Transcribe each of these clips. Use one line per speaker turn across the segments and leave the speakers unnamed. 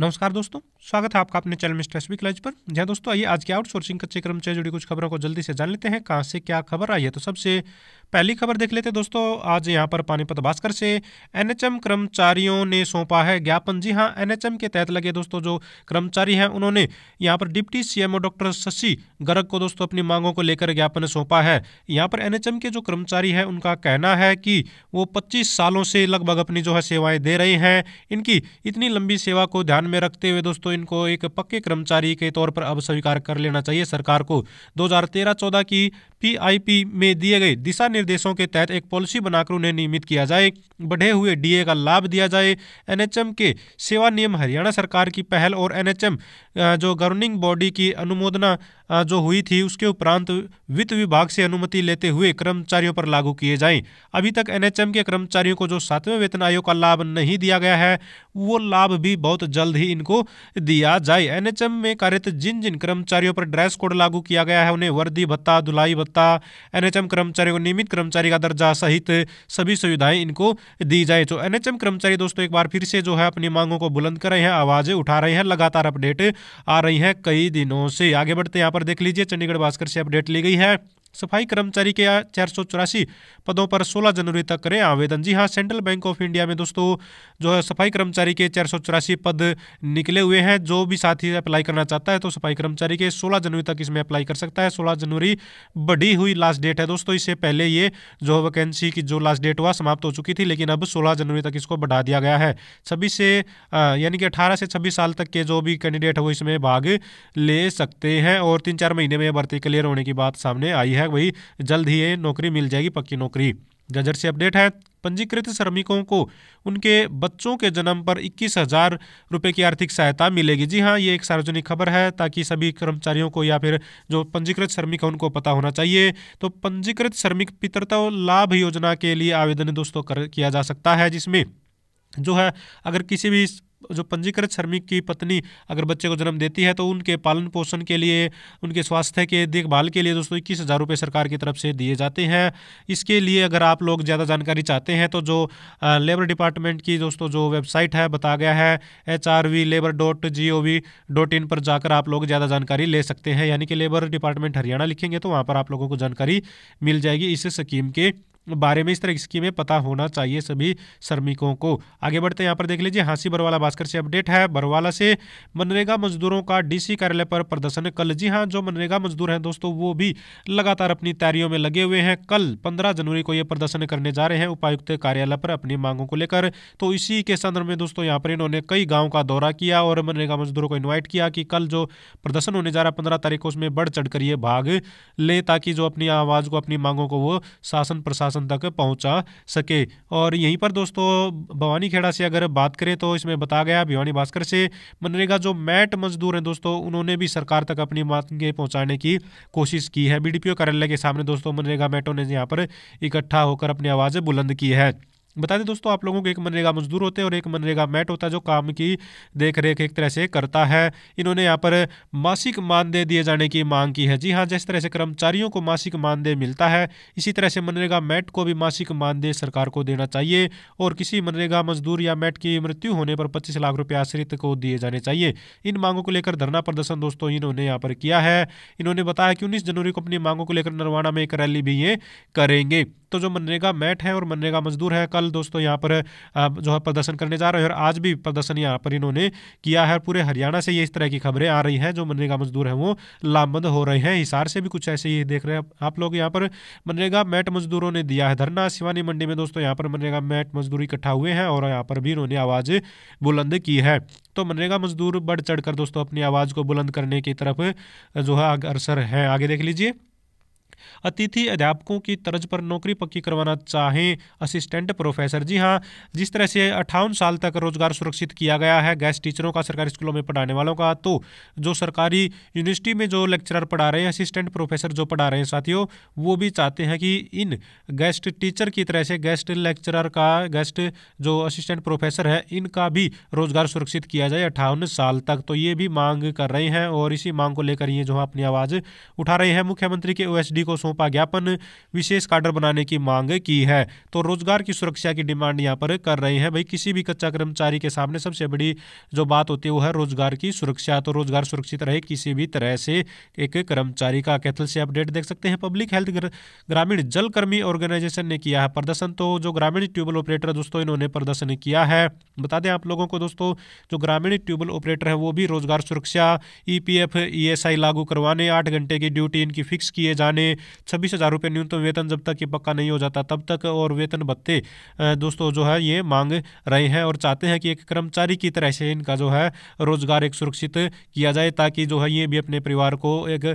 नमस्कार दोस्तों स्वागत है आपका अपने चैनल मिस्टर एस क्लच पर जहाँ दोस्तों आइए आज के आउटसोर्सिंग कच्चे क्रम से जुड़ी कुछ खबरों को जल्दी से जान लेते हैं कहाँ से क्या खबर आई है तो सबसे पहली खबर देख लेते हैं दोस्तों आज यहाँ पर पानीपत भास्कर से एनएचएम कर्मचारियों ने सौंपा है ज्ञापन जी हाँ एनएचएम के तहत लगे दोस्तों जो कर्मचारी हैं उन्होंने यहाँ पर deputy CMO doctor Shashi Garg को दोस्तों अपनी मांगों को लेकर ज्ञापन सौंपा है यहाँ पर एनएचएम के जो कर्मचारी हैं उनका कहना है कि वो पच्चीस सालों से लगभग अपनी जो है सेवाएँ दे रहे हैं इनकी इतनी लंबी सेवा को ध्यान ध्यान में रखते हुए दोस्तों इनको एक पक्के कर्मचारी के तौर पर अब स्वीकार कर लेना चाहिए सरकार को 2013-14 की पीआईपी में दिए गए दिशा निर्देशों के तहत एक पॉलिसी बनाकर उन्हें नियमित किया जाए बढ़े हुए डीए का लाभ दिया जाए एनएचएम के सेवा नियम हरियाणा सरकार की पहल और एनएचएम जो गवर्निंग बॉडी की अनुमोदना जो हुई थी उसके उपरांत वित्त विभाग से अनुमति लेते हुए कर्मचारियों पर लागू किए जाएं अभी तक एनएचएम के कर्मचारियों को जो सातवें वेतन आयोग का लाभ नहीं दिया गया है वो लाभ भी बहुत जल्द ही इनको दिया जाए एनएचएम में कार्यरत जिन जिन कर्मचारियों पर ड्रेस कोड लागू किया गया है उन्हें वर्दी भत्ता धुलाई भत्ता एनएचएम कर्मचारियों को नियमित कर्मचारी का दर्जा सहित सभी सुविधाएं इनको दी जाए तो एनएचएम कर्मचारी दोस्तों एक बार फिर से जो है अपनी मांगों को बुलंद कर रहे हैं आवाजें उठा रहे हैं लगातार अपडेट आ रही है कई दिनों से आगे बढ़ते यहाँ पर देख लीजिए चंडीगढ़ भास्कर से अपडेट ली गई है सफाई कर्मचारी के चार पदों पर 16 जनवरी तक करें आवेदन जी हाँ सेंट्रल बैंक ऑफ इंडिया में दोस्तों जो है सफाई कर्मचारी के चार पद निकले हुए हैं जो भी साथी अप्लाई करना चाहता है तो सफाई कर्मचारी के सोलह जनवरी तक इसमें अप्लाई कर सकता है सोलह जनवरी बढ़ी हुई लास्ट डेट है दोस्तों इससे पहले ये जो वैकेंसी की जो लास्ट डेट हुआ समाप्त हो चुकी थी लेकिन अब सोलह जनवरी तक इसको बढ़ा दिया गया है छब्बीस से यानी कि अठारह से छब्बीस साल तक के जो भी कैंडिडेट है वो इसमें भाग ले सकते हैं और तीन चार महीने में भर्ती क्लियर होने की बात सामने आई है है भाई जल्द ही ये नौकरी मिल जाएगी पक्की नौकरी जजर से अपडेट है पंजीकृत श्रमिकों को उनके बच्चों के जन्म पर इक्कीस हजार रुपये की आर्थिक सहायता मिलेगी जी हाँ ये एक सार्वजनिक खबर है ताकि सभी कर्मचारियों को या फिर जो पंजीकृत श्रमिक है उनको पता होना चाहिए तो पंजीकृत श्रमिक पितृत्व लाभ योजना के लिए आवेदन दोस्तों कर किया जा सकता है जिसमें जो है अगर किसी भी जो पंजीकृत श्रमिक की पत्नी अगर बच्चे को जन्म देती है तो उनके पालन पोषण के लिए उनके स्वास्थ्य के देखभाल के लिए दोस्तों इक्कीस हज़ार रुपये सरकार की तरफ से दिए जाते हैं इसके लिए अगर आप लोग ज़्यादा जानकारी चाहते हैं तो जो लेबर डिपार्टमेंट की दोस्तों जो वेबसाइट है बता गया है H R V labour dot G O V dot in पर जाकर आप लोग ज़्यादा जानकारी ले सकते हैं यानी कि लेबर डिपार्टमेंट हरियाणा लिखेंगे तो वहाँ पर आप लोगों को जानकारी मिल जाएगी इस स्कीम के बारे में इस तरह की स्कीमें पता होना चाहिए सभी श्रमिकों को आगे बढ़ते यहाँ पर देख लीजिए हाँसी बरवाला भास्कर से अपडेट है बरवाला से मनरेगा मजदूरों का डीसी कार्यालय पर प्रदर्शन कल जी हाँ जो मनरेगा मजदूर हैं दोस्तों वो भी लगातार अपनी तैयारियों में लगे हुए हैं कल पंद्रह जनवरी को ये प्रदर्शन करने जा रहे हैं उपायुक्त कार्यालय पर अपनी मांगों को लेकर तो इसी के संदर्भ में दोस्तों यहाँ पर इन्होंने कई गाँव का दौरा किया और मनरेगा मजदूरों को इन्वाइट किया कि कल जो प्रदर्शन होने जा रहा है पंद्रह तारीख को उसमें बढ़ चढ़ कर ये भाग लें ताकि जो अपनी आवाज़ को अपनी मांगों को वो शासन प्रशासन प्रशासन तक पहुंचा सके और यहीं पर दोस्तों भवानी खेड़ा से अगर बात करें तो इसमें बताया गया भिवानी भास्कर से मनरेगा जो मैट मजदूर हैं दोस्तों उन्होंने भी सरकार तक अपनी मांगें पहुंचाने की कोशिश की है बी कार्यालय के सामने दोस्तों मनरेगा मैटों ने यहाँ पर इकट्ठा होकर अपनी आवाज़ बुलंद की है बता दें दोस्तों आप लोगों को एक मनरेगा मजदूर होते हैं और एक मनरेगा मैट होता है जो काम की देख रेख एक तरह से करता है इन्होंने यहाँ पर मासिक मानदेय दिए जाने की मांग की है जी हाँ जिस तरह से कर्मचारियों को मासिक मानदेय मिलता है इसी तरह से मनरेगा मैट को भी मासिक मानदेय सरकार को देना चाहिए और किसी मनरेगा मजदूर या मैट की मृत्यु होने पर पच्चीस लाख रुपये आश्रित को दिए जाने चाहिए इन मांगों को लेकर धरना प्रदर्शन दोस्तों इन्होंने यहाँ पर किया है इन्होंने बताया कि उन्नीस जनवरी को अपनी मांगों को लेकर नरवाणा में एक रैली भी ये करेंगे तो जो मनरेगा मैट है और मनरेगा मजदूर है कल दोस्तों यहाँ पर जो है प्रदर्शन करने जा रहे हैं और आज भी प्रदर्शन यहाँ पर इन्होंने किया है पूरे हरियाणा से ये इस तरह की खबरें आ रही हैं जो मनरेगा मजदूर हैं वो लामबंद हो रहे हैं हिसार से भी कुछ ऐसे ही देख रहे हैं आप लोग यहाँ पर मनरेगा मैट मजदूरों ने दिया है धरना शिवानी मंडी में दोस्तों यहाँ पर मनरेगा मैट मजदूर इकट्ठा हुए हैं और यहाँ पर भी इन्होंने आवाज़ बुलंद की है तो मनरेगा मजदूर बढ़ चढ़कर दोस्तों अपनी आवाज़ को बुलंद करने की तरफ जो है अग्रसर है आगे देख लीजिए अतिथि अध्यापकों की तर्ज पर नौकरी पक्की करवाना चाहें असिस्टेंट प्रोफेसर जी हाँ जिस तरह से अट्ठावन साल तक रोजगार सुरक्षित किया गया है गैस टीचरों का सरकारी स्कूलों में पढ़ाने वालों का तो जो सरकारी यूनिवर्सिटी में जो लेक्चरर पढ़ा रहे हैं असिस्टेंट प्रोफेसर जो पढ़ा रहे हैं साथियों वो भी चाहते हैं कि इन गेस्ट टीचर की तरह से गेस्ट लेक्चरर का गेस्ट जो असिस्टेंट प्रोफेसर है इनका भी रोजगार सुरक्षित किया जाए अट्ठावन साल तक तो ये भी मांग कर रहे हैं और इसी मांग को लेकर ये जो अपनी आवाज़ उठा रहे हैं मुख्यमंत्री के ओ को सौंपा ज्ञापन विशेष काडर बनाने की मांग की है तो रोजगार की सुरक्षा की डिमांड यहाँ पर कर रहे हैं भाई किसी भी कच्चा कर्मचारी के सामने सबसे बड़ी जो बात होती है वो है रोजगार की सुरक्षा तो रोजगार सुरक्षित रहे किसी भी तरह से एक कर्मचारी का कैथल से अपडेट देख सकते हैं पब्लिक हेल्थ ग्रामीण जलकर्मी ऑर्गेनाइजेशन ने किया है प्रदर्शन तो जो ग्रामीण ट्यूबवेल ऑपरेटर दोस्तों इन्होंने प्रदर्शन किया है बता दें आप लोगों को दोस्तों जो ग्रामीण ट्यूबवेल ऑपरेटर है वो भी रोजगार सुरक्षा ई पी लागू करवाने आठ घंटे की ड्यूटी इनकी फिक्स किए जाने छब्बीस हज़ार रुपये न्यूनतम वेतन जब तक ये पक्का नहीं हो जाता तब तक और वेतन भत्ते दोस्तों जो है ये मांग रहे हैं और चाहते हैं कि एक कर्मचारी की तरह से इनका जो है रोजगार एक सुरक्षित किया जाए ताकि जो है ये भी अपने परिवार को एक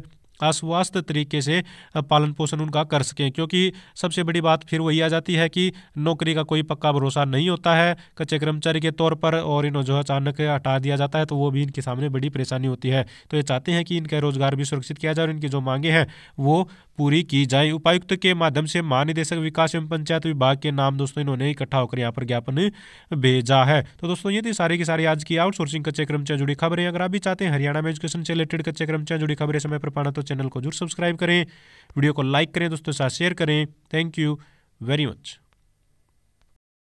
स्वास्थ्य तरीके से पालन पोषण उनका कर सकें क्योंकि सबसे बड़ी बात फिर वही आ जाती है कि नौकरी का कोई पक्का भरोसा नहीं होता है कच्चे कर्मचारी के तौर पर और इन्हों जो अचानक हटा दिया जाता है तो वो भी इनके सामने बड़ी परेशानी होती है तो ये चाहते हैं कि इनका रोजगार भी सुरक्षित किया जाए और इनकी जो मांगे हैं वो पूरी की जाए उपायुक्त के माध्यम से महानिदेशक विकास एवं पंचायत विभाग के नाम दोस्तों इन्होंने इकट्ठा होकर यहाँ पर ज्ञापन भेजा है तो दोस्तों ये थी सारी की सारी आज की आउटसोर्सिंग कच्चे क्रम से जुड़ी खबरें अगर आप भी चाहते हैं हरियाणा में एजुकेशन से रिलेटेड कच्चे क्रम से जुड़ी खबरें समय पर पाना तो चैनल को जरूर सब्सक्राइब करें वीडियो को लाइक करें दोस्तों के साथ शेयर करें थैंक यू वेरी मच